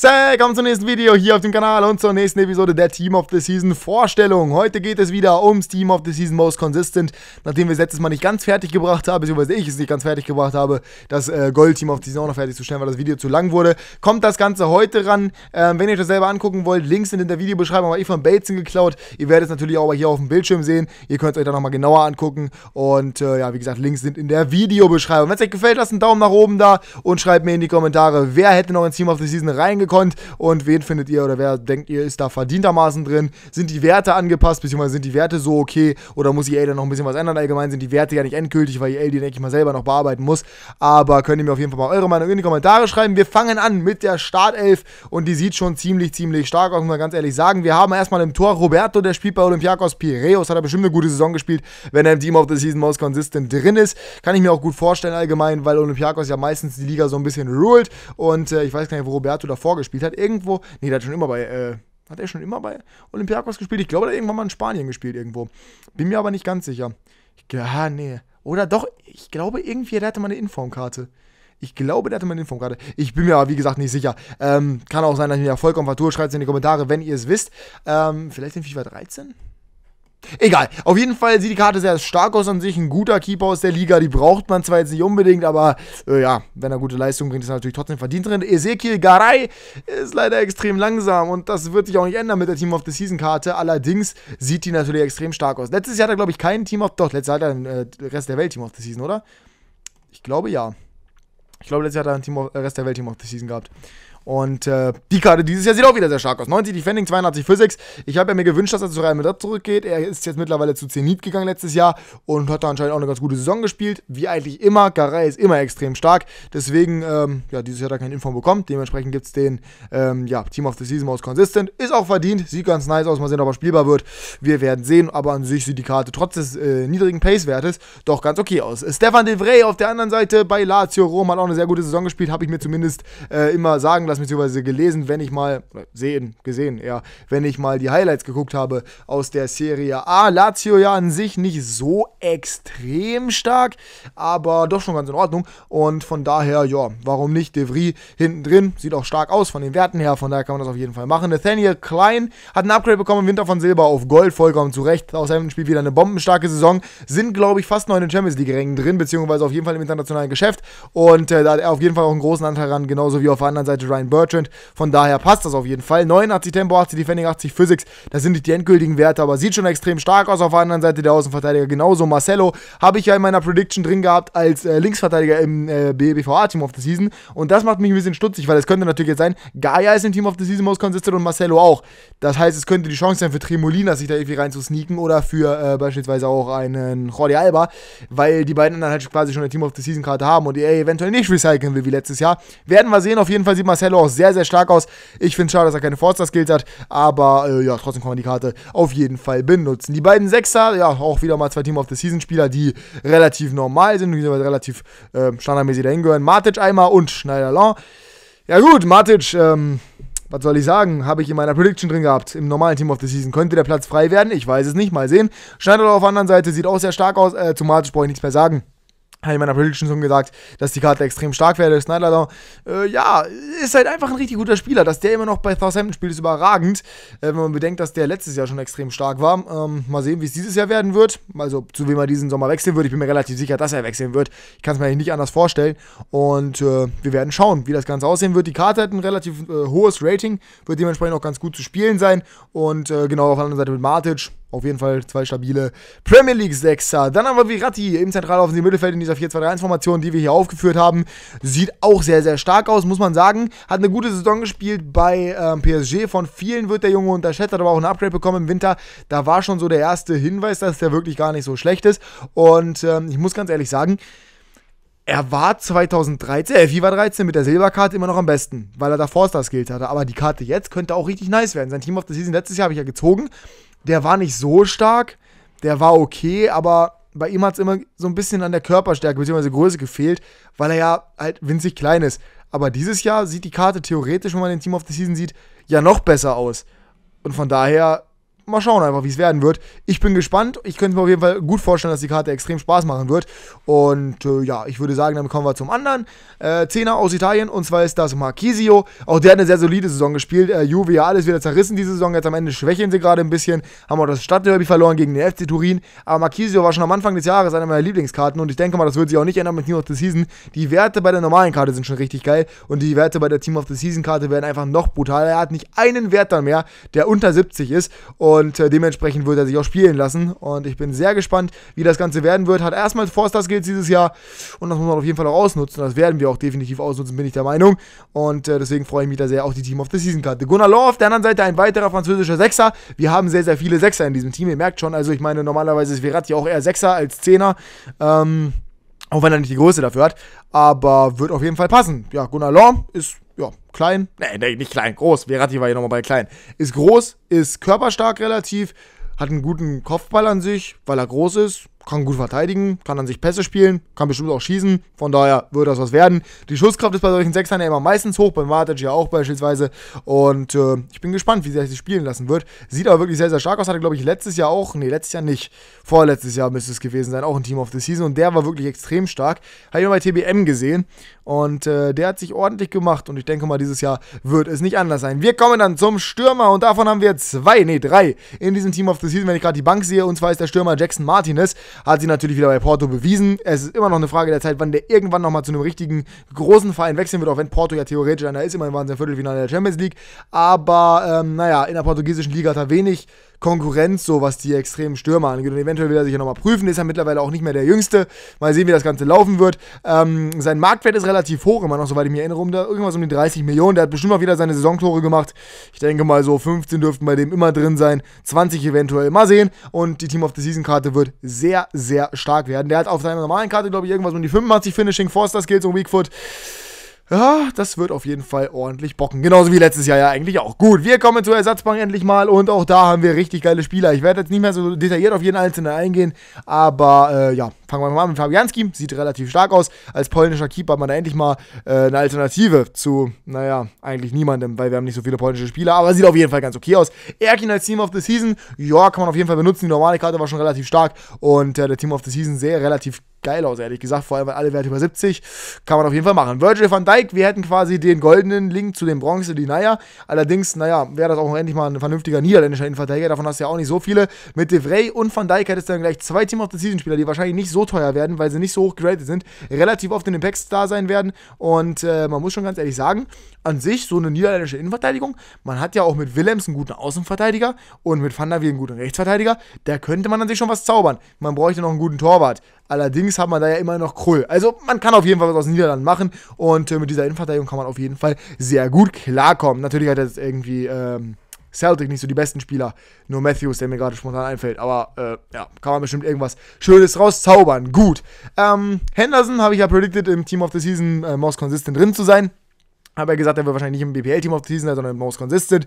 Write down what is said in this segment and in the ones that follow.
Willkommen zum nächsten Video hier auf dem Kanal und zur nächsten Episode der Team of the Season Vorstellung. Heute geht es wieder ums Team of the Season Most Consistent, nachdem wir es letztes Mal nicht ganz fertig gebracht haben, beziehungsweise ich es nicht ganz fertig gebracht habe, das äh, Gold Team of the Season auch noch fertig zu stellen, weil das Video zu lang wurde. Kommt das Ganze heute ran. Ähm, wenn ihr euch das selber angucken wollt, Links sind in der Videobeschreibung, aber ich von Bateson geklaut. Ihr werdet es natürlich auch hier auf dem Bildschirm sehen. Ihr könnt es euch dann nochmal genauer angucken und äh, ja, wie gesagt, Links sind in der Videobeschreibung. Wenn es euch gefällt, lasst einen Daumen nach oben da und schreibt mir in die Kommentare, wer hätte noch ins Team of the Season reingekommen gekonnt und wen findet ihr oder wer denkt ihr ist da verdientermaßen drin? Sind die Werte angepasst, beziehungsweise sind die Werte so okay oder muss EA dann noch ein bisschen was ändern? Allgemein sind die Werte ja nicht endgültig, weil EA die, denke ich mal, selber noch bearbeiten muss. Aber könnt ihr mir auf jeden Fall mal eure Meinung in die Kommentare schreiben. Wir fangen an mit der Startelf und die sieht schon ziemlich, ziemlich stark aus, muss man ganz ehrlich sagen. Wir haben erstmal im Tor Roberto, der spielt bei Olympiakos Piraeus, hat er bestimmt eine gute Saison gespielt, wenn er im Team of the Season Most Consistent drin ist. Kann ich mir auch gut vorstellen allgemein, weil Olympiakos ja meistens die Liga so ein bisschen ruled und äh, ich weiß gar nicht, wo Roberto davor gespielt hat. Irgendwo, nee, der hat schon immer bei, äh, hat er schon immer bei Olympiakos gespielt? Ich glaube, der hat irgendwann mal in Spanien gespielt irgendwo. Bin mir aber nicht ganz sicher. Ja, ah, nee. Oder doch, ich glaube, irgendwie, der hatte mal eine Informkarte. Ich glaube, der hatte mal eine Informkarte. Ich bin mir aber, wie gesagt, nicht sicher. Ähm, kann auch sein, dass ich mir ja vollkommen vertue. Schreibt es in die Kommentare, wenn ihr es wisst. Ähm, vielleicht in FIFA 13? Egal. Auf jeden Fall sieht die Karte sehr stark aus an sich. Ein guter Keeper aus der Liga. Die braucht man zwar jetzt nicht unbedingt, aber äh, ja, wenn er gute Leistung bringt, ist er natürlich trotzdem verdient drin. Ezekiel Garay ist leider extrem langsam und das wird sich auch nicht ändern mit der Team of the Season Karte. Allerdings sieht die natürlich extrem stark aus. Letztes Jahr hat er, glaube ich, kein Team of. Doch, letztes Jahr hat er äh, den äh, Rest der Welt Team of the Season, oder? Ich glaube ja. Ich glaube, letztes Jahr hat er ein Team of, äh, Rest der Welt Team of the Season gehabt. Und äh, die Karte dieses Jahr sieht auch wieder sehr stark aus. 90 Defending, 82 Physics. Ich habe ja mir gewünscht, dass er zu Real Madrid zurückgeht. Er ist jetzt mittlerweile zu Zenit gegangen letztes Jahr und hat da anscheinend auch eine ganz gute Saison gespielt. Wie eigentlich immer. Garay ist immer extrem stark. Deswegen, ähm, ja, dieses Jahr hat er keine Info bekommen. Dementsprechend gibt es den ähm, ja, Team of the Season Most Consistent. Ist auch verdient. Sieht ganz nice aus. Mal sehen, ob er spielbar wird. Wir werden sehen. Aber an sich sieht die Karte trotz des äh, niedrigen Pace-Wertes doch ganz okay aus. Stefan De Vrij auf der anderen Seite bei Lazio Rom hat auch eine sehr gute Saison gespielt. Habe ich mir zumindest äh, immer sagen lassen angepasst bzw. gelesen, wenn ich mal, sehen, gesehen, ja, wenn ich mal die Highlights geguckt habe aus der Serie A. Lazio ja an sich nicht so extrem stark, aber doch schon ganz in Ordnung. Und von daher, ja, warum nicht? De Vries hinten drin, sieht auch stark aus von den Werten her, von daher kann man das auf jeden Fall machen. Nathaniel Klein hat ein Upgrade bekommen im Winter von Silber auf Gold, vollkommen zu Recht. Aus seinem Spiel wieder eine bombenstarke Saison, sind, glaube ich, fast noch in den Champions League-Rängen drin, beziehungsweise auf jeden Fall im internationalen Geschäft. Und äh, da hat er auf jeden Fall auch einen großen Anteil ran, genauso wie auf der anderen Seite Ryan Brian Bertrand. Von daher passt das auf jeden Fall. 89 Tempo, 80 Defending, 80 Physics. Das sind nicht die endgültigen Werte, aber sieht schon extrem stark aus. Auf der anderen Seite der Außenverteidiger genauso. Marcelo habe ich ja in meiner Prediction drin gehabt als äh, Linksverteidiger im äh, BBVA-Team of the Season. Und das macht mich ein bisschen stutzig, weil es könnte natürlich jetzt sein, Gaia ist im Team of the Season most consistent und Marcelo auch. Das heißt, es könnte die Chance sein für Tremolina, sich da irgendwie reinzusneaken oder für äh, beispielsweise auch einen Jordi Alba, weil die beiden dann halt quasi schon eine Team of the Season-Karte haben und die eventuell nicht recyceln will wie letztes Jahr. Werden wir sehen. Auf jeden Fall sieht Marcelo Donatello auch sehr, sehr stark aus. Ich finde es schade, dass er keine Forza-Skills hat, aber äh, ja, trotzdem kann man die Karte auf jeden Fall benutzen. Die beiden Sechser, ja, auch wieder mal zwei Team of the Season-Spieler, die relativ normal sind, die relativ äh, standardmäßig dahin gehören. Matic einmal und Schneider Schneiderlin. Ja gut, Matic, ähm, was soll ich sagen, habe ich in meiner Prediction drin gehabt. Im normalen Team of the Season könnte der Platz frei werden. Ich weiß es nicht, mal sehen. Schneiderlin auf der anderen Seite sieht auch sehr stark aus. Äh, zu Matic brauche ich nichts mehr sagen habe in meiner Prediction schon gesagt, dass die Karte extrem stark wäre. Snyder, äh, ja, ist halt einfach ein richtig guter Spieler. Dass der immer noch bei Southampton spielt, ist überragend. Äh, wenn man bedenkt, dass der letztes Jahr schon extrem stark war. Ähm, mal sehen, wie es dieses Jahr werden wird. Also, zu wem er diesen Sommer wechseln wird. Ich bin mir relativ sicher, dass er wechseln wird. Ich kann es mir eigentlich nicht anders vorstellen. Und äh, wir werden schauen, wie das Ganze aussehen wird. Die Karte hat ein relativ äh, hohes Rating, wird dementsprechend auch ganz gut zu spielen sein. Und äh, genau auf der anderen Seite mit Matic auf jeden Fall zwei stabile Premier League Sechser. Dann haben wir Virati im zentralaufensiven Mittelfeld in dieser 4 2 3 formation die wir hier aufgeführt haben. Sieht auch sehr, sehr stark aus, muss man sagen. Hat eine gute Saison gespielt bei ähm, PSG. Von vielen wird der Junge unterschätzt, hat aber auch ein Upgrade bekommen im Winter. Da war schon so der erste Hinweis, dass der wirklich gar nicht so schlecht ist. Und ähm, ich muss ganz ehrlich sagen, er war 2013, äh, FIFA 13 mit der Silberkarte immer noch am besten, weil er da Forster Skills hatte. Aber die Karte jetzt könnte auch richtig nice werden. Sein Team of the Season letztes Jahr habe ich ja gezogen der war nicht so stark, der war okay, aber bei ihm hat es immer so ein bisschen an der Körperstärke bzw. Größe gefehlt, weil er ja halt winzig klein ist. Aber dieses Jahr sieht die Karte theoretisch, wenn man den Team of the Season sieht, ja noch besser aus. Und von daher mal schauen einfach, wie es werden wird. Ich bin gespannt. Ich könnte mir auf jeden Fall gut vorstellen, dass die Karte extrem Spaß machen wird. Und äh, ja, ich würde sagen, dann kommen wir zum anderen. Äh, Zehner aus Italien, und zwar ist das Marquisio. Auch der hat eine sehr solide Saison gespielt. Äh, Juve, ja, alles wieder zerrissen diese Saison. Jetzt am Ende schwächeln sie gerade ein bisschen. Haben auch das Stadtderby verloren gegen den FC Turin. Aber Marquisio war schon am Anfang des Jahres einer meiner Lieblingskarten. Und ich denke mal, das wird sich auch nicht ändern mit Team of the Season. Die Werte bei der normalen Karte sind schon richtig geil. Und die Werte bei der Team of the Season Karte werden einfach noch brutaler. Er hat nicht einen Wert dann mehr, der unter 70 ist. Und und äh, dementsprechend wird er sich auch spielen lassen. Und ich bin sehr gespannt, wie das Ganze werden wird. Hat erstmal Forster Skills dieses Jahr. Und das muss man auf jeden Fall auch ausnutzen. Das werden wir auch definitiv ausnutzen, bin ich der Meinung. Und äh, deswegen freue ich mich da sehr auf die Team of the Season Karte. Gunnar Law auf der anderen Seite ein weiterer französischer Sechser. Wir haben sehr, sehr viele Sechser in diesem Team. Ihr merkt schon, also ich meine, normalerweise ist Verratti auch eher Sechser als Zehner. Ähm, auch wenn er nicht die Größe dafür hat. Aber wird auf jeden Fall passen. Ja, Gunnar Law ist ja, klein, nee, nee, nicht klein, groß, Verratti war hier nochmal bei klein, ist groß, ist körperstark relativ, hat einen guten Kopfball an sich, weil er groß ist, kann gut verteidigen, kann an sich Pässe spielen, kann bestimmt auch schießen. Von daher würde das was werden. Die Schusskraft ist bei solchen Sechsern ja immer meistens hoch, beim Matic ja auch beispielsweise. Und äh, ich bin gespannt, wie sehr sich spielen lassen wird. Sieht aber wirklich sehr, sehr stark aus. Hatte, glaube ich, letztes Jahr auch, nee, letztes Jahr nicht. Vorletztes Jahr müsste es gewesen sein, auch ein Team of the Season. Und der war wirklich extrem stark. Habe ich mal bei TBM gesehen. Und äh, der hat sich ordentlich gemacht. Und ich denke mal, dieses Jahr wird es nicht anders sein. Wir kommen dann zum Stürmer. Und davon haben wir zwei, nee, drei in diesem Team of the Season, wenn ich gerade die Bank sehe. Und zwar ist der Stürmer Jackson Martinez. Hat sie natürlich wieder bei Porto bewiesen. Es ist immer noch eine Frage der Zeit, wann der irgendwann nochmal zu einem richtigen großen Verein wechseln wird, auch wenn Porto ja theoretisch einer ist. Immerhin waren sie im Viertelfinale der Champions League. Aber ähm, naja, in der portugiesischen Liga hat er wenig Konkurrenz, so was die extremen Stürmer angeht. Und eventuell will er sich ja nochmal prüfen, ist ja mittlerweile auch nicht mehr der Jüngste. Mal sehen, wie das Ganze laufen wird. Ähm, sein Marktwert ist relativ hoch, immer noch, soweit ich mich erinnere, um da irgendwas um die 30 Millionen. Der hat bestimmt auch wieder seine Saisontore gemacht. Ich denke mal, so 15 dürften bei dem immer drin sein, 20 eventuell. Mal sehen. Und die Team of the Season Karte wird sehr, sehr, stark werden. Der hat auf seiner normalen Karte, glaube ich, irgendwas um die 85 Finishing, Forster Skills und Weakfoot. Ja, das wird auf jeden Fall ordentlich bocken. Genauso wie letztes Jahr ja eigentlich auch. Gut, wir kommen zur Ersatzbank endlich mal und auch da haben wir richtig geile Spieler. Ich werde jetzt nicht mehr so detailliert auf jeden Einzelnen eingehen, aber äh, ja, Fangen wir mal an mit Fabianski, sieht relativ stark aus. Als polnischer Keeper hat man da endlich mal äh, eine Alternative zu, naja, eigentlich niemandem, weil wir haben nicht so viele polnische Spieler, aber sieht auf jeden Fall ganz okay aus. Erkin als Team of the Season, ja, kann man auf jeden Fall benutzen. Die normale Karte war schon relativ stark und äh, der Team of the Season sehr relativ geil aus, ehrlich gesagt. Vor allem, weil alle Werte über 70 kann man auf jeden Fall machen. Virgil van Dijk, wir hätten quasi den goldenen Link zu dem Bronze, die Naya. Allerdings, naja, wäre das auch endlich mal ein vernünftiger niederländischer Innenverteidiger. Davon hast du ja auch nicht so viele. Mit De Vrij und van Dijk hättest du dann gleich zwei Team of the Season Spieler, die wahrscheinlich nicht so so teuer werden, weil sie nicht so hoch geratet sind, relativ oft in den Packs da sein werden. Und äh, man muss schon ganz ehrlich sagen, an sich so eine niederländische Innenverteidigung, man hat ja auch mit Willems einen guten Außenverteidiger und mit Van der Wiel einen guten Rechtsverteidiger, da könnte man an sich schon was zaubern. Man bräuchte noch einen guten Torwart. Allerdings hat man da ja immer noch Krull. Also man kann auf jeden Fall was aus den Niederlanden machen und äh, mit dieser Innenverteidigung kann man auf jeden Fall sehr gut klarkommen. Natürlich hat er jetzt irgendwie... Ähm, Celtic nicht so die besten Spieler. Nur Matthews, der mir gerade spontan einfällt. Aber äh, ja, kann man bestimmt irgendwas Schönes rauszaubern. Gut. Ähm, Henderson habe ich ja predicted, im Team of the Season äh, most consistent drin zu sein. Aber er gesagt, er wird wahrscheinlich nicht im BPL-Team auf Season, sein, sondern im Most Consistent.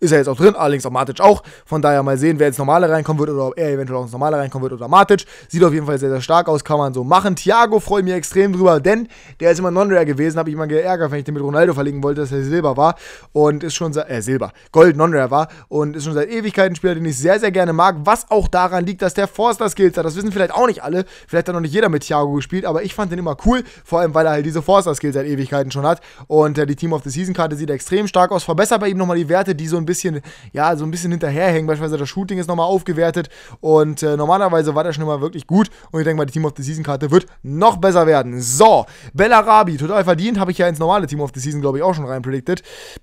Ist er jetzt auch drin, allerdings auch Matic auch. Von daher mal sehen, wer ins Normale reinkommen wird oder ob er eventuell auch ins Normale reinkommen wird oder Matic. Sieht auf jeden Fall sehr, sehr stark aus, kann man so machen. Thiago freue ich mich extrem drüber, denn der ist immer non-rare gewesen. Habe ich immer geärgert, wenn ich den mit Ronaldo verlegen wollte, dass er Silber war. Und ist schon seit, äh, Silber, Gold non-rare war. Und ist schon seit Ewigkeiten ein Spieler, den ich sehr, sehr gerne mag. Was auch daran liegt, dass der Forster-Skills hat. Das wissen vielleicht auch nicht alle. Vielleicht hat noch nicht jeder mit Thiago gespielt, aber ich fand den immer cool. Vor allem, weil er halt diese Forster-Skills seit Ewigkeiten schon hat. Und der die Team of the Season Karte sieht extrem stark aus. Verbessert bei ihm nochmal die Werte, die so ein bisschen, ja, so ein bisschen hinterherhängen. Beispielsweise das Shooting ist nochmal aufgewertet und äh, normalerweise war der schon immer wirklich gut. Und ich denke mal, die Team of the Season Karte wird noch besser werden. So, Bellarabi, total verdient, habe ich ja ins normale Team of the Season, glaube ich, auch schon rein Bin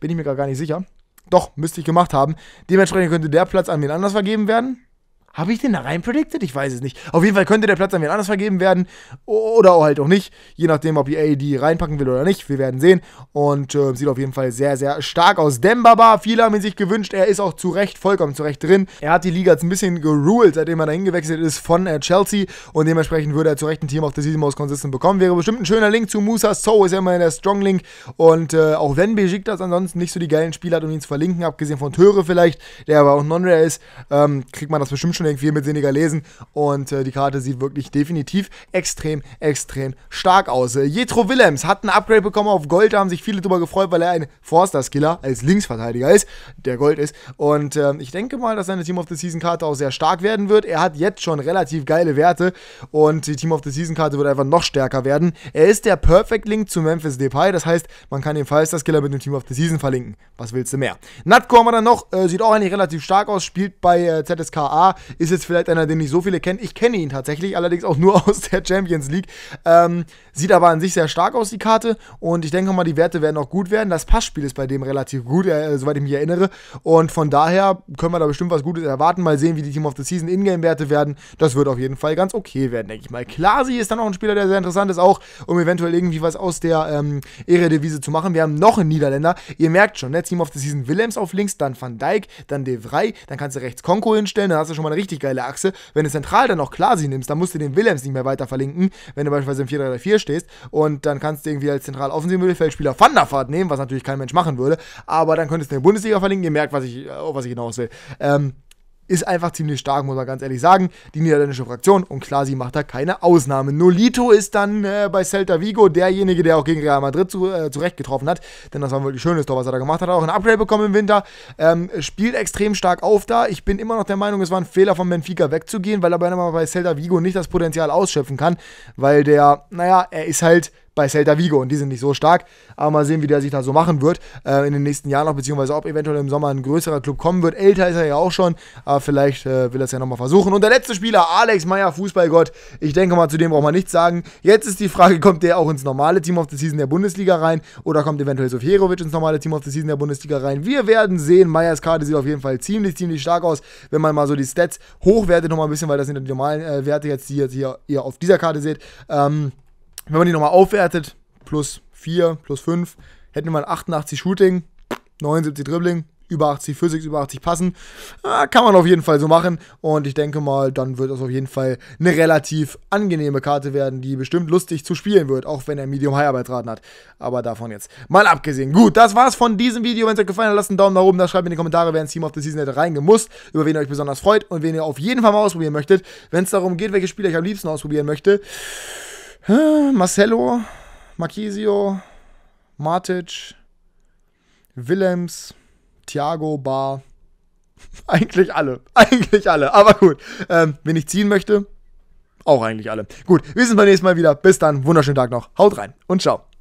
ich mir gar nicht sicher. Doch, müsste ich gemacht haben. Dementsprechend könnte der Platz an wen anders vergeben werden. Habe ich den da rein predicted? Ich weiß es nicht. Auf jeden Fall könnte der Platz an wen anders vergeben werden oder halt auch nicht. Je nachdem, ob EA die reinpacken will oder nicht. Wir werden sehen. Und äh, sieht auf jeden Fall sehr, sehr stark aus. Dembaba, viele haben ihn sich gewünscht. Er ist auch zu Recht, vollkommen zu Recht drin. Er hat die Liga jetzt ein bisschen geruled, seitdem er da hingewechselt ist von äh, Chelsea. Und dementsprechend würde er zu Recht ein Team auf der Season Most Consistent bekommen. Wäre bestimmt ein schöner Link zu Musa. So ist ja immerhin der Strong Link. Und äh, auch wenn Bejik das ansonsten nicht so die geilen Spiele hat, um ihn zu verlinken, abgesehen von Töre vielleicht, der aber auch non-rare ist, ähm, kriegt man das bestimmt schon Schwenk viel mit Senegalesen und äh, die Karte sieht wirklich definitiv extrem, extrem stark aus. Äh, Jetro Willems hat ein Upgrade bekommen auf Gold, da haben sich viele drüber gefreut, weil er ein Forster-Skiller als Linksverteidiger ist, der Gold ist. Und äh, ich denke mal, dass seine Team of the Season-Karte auch sehr stark werden wird. Er hat jetzt schon relativ geile Werte und die Team of the Season-Karte wird einfach noch stärker werden. Er ist der Perfect Link zu Memphis Depay, das heißt, man kann den Firestar-Skiller mit dem Team of the Season verlinken. Was willst du mehr? Natko haben wir dann noch, äh, sieht auch eigentlich relativ stark aus, spielt bei äh, ZSKA, ist jetzt vielleicht einer, den nicht so viele kennen. Ich kenne ihn tatsächlich, allerdings auch nur aus der Champions League. Ähm, sieht aber an sich sehr stark aus, die Karte. Und ich denke mal, die Werte werden auch gut werden. Das Passspiel ist bei dem relativ gut, äh, soweit ich mich erinnere. Und von daher können wir da bestimmt was Gutes erwarten. Mal sehen, wie die Team of the Season Ingame-Werte werden. Das wird auf jeden Fall ganz okay werden, denke ich mal. Klasi ist dann auch ein Spieler, der sehr interessant ist, auch um eventuell irgendwie was aus der ähm, Eredivise zu machen. Wir haben noch einen Niederländer. Ihr merkt schon, ne? Team of the Season Willems auf links, dann Van Dijk, dann De Vrij, dann kannst du rechts Konko hinstellen, dann hast du schon mal eine richtige richtig geile Achse. Wenn du zentral dann noch Klasi nimmst, dann musst du den Willems nicht mehr weiter verlinken, wenn du beispielsweise im 4-3-4 stehst. Und dann kannst du irgendwie als zentral offensiv Mittelfeldspieler Van nehmen, was natürlich kein Mensch machen würde. Aber dann könntest du den Bundesliga verlinken. Ihr merkt, was ich, äh, auf was ich hinaus will. Ähm, ist einfach ziemlich stark, muss man ganz ehrlich sagen. Die niederländische Fraktion und klar, sie macht da keine Ausnahme. Nolito ist dann äh, bei Celta Vigo derjenige, der auch gegen Real Madrid zu, äh, zurecht getroffen hat, denn das war ein wirklich schönes Tor, was er da gemacht hat. Hat auch ein Upgrade bekommen im Winter, ähm, spielt extrem stark auf da. Ich bin immer noch der Meinung, es war ein Fehler von Benfica wegzugehen, weil er bei Celta Vigo nicht das Potenzial ausschöpfen kann, weil der, naja, er ist halt bei Celta Vigo und die sind nicht so stark. Aber mal sehen, wie der sich da so machen wird äh, in den nächsten Jahren noch, beziehungsweise ob eventuell im Sommer ein größerer Club kommen wird. Älter ist er ja auch schon, aber vielleicht äh, will er es ja nochmal versuchen. Und der letzte Spieler, Alex Meyer, Fußballgott. Ich denke mal, zu dem braucht man nichts sagen. Jetzt ist die Frage, kommt der auch ins normale Team of the Season der Bundesliga rein oder kommt eventuell Sofjerovic ins normale Team of the Season der Bundesliga rein? Wir werden sehen. Meyers Karte sieht auf jeden Fall ziemlich, ziemlich stark aus, wenn man mal so die Stats hochwertet nochmal ein bisschen, weil das sind die normalen äh, Werte jetzt, die, jetzt hier, ihr auf dieser Karte seht. Ähm, wenn man die nochmal aufwertet, plus 4, plus 5, hätten wir ein 88 Shooting, 79 Dribbling, über 80 Physics, über 80 passen. Ah, kann man auf jeden Fall so machen. Und ich denke mal, dann wird das auf jeden Fall eine relativ angenehme Karte werden, die bestimmt lustig zu spielen wird, auch wenn er Medium-High-Arbeitsraten hat. Aber davon jetzt mal abgesehen. Gut, das war's von diesem Video. Wenn es euch gefallen hat, lasst einen Daumen nach oben da, schreibt mir in die Kommentare, wer ins Team of the Season hätte reingemusst, über wen ihr euch besonders freut und wen ihr auf jeden Fall mal ausprobieren möchtet. Wenn es darum geht, welche Spieler ich am liebsten ausprobieren möchte. Marcello, Marquisio, Matic, Willems, Thiago, Bar. Eigentlich alle. Eigentlich alle. Aber gut. Ähm, wen ich ziehen möchte, auch eigentlich alle. Gut, wir sehen uns beim nächsten Mal wieder. Bis dann. Wunderschönen Tag noch. Haut rein und ciao.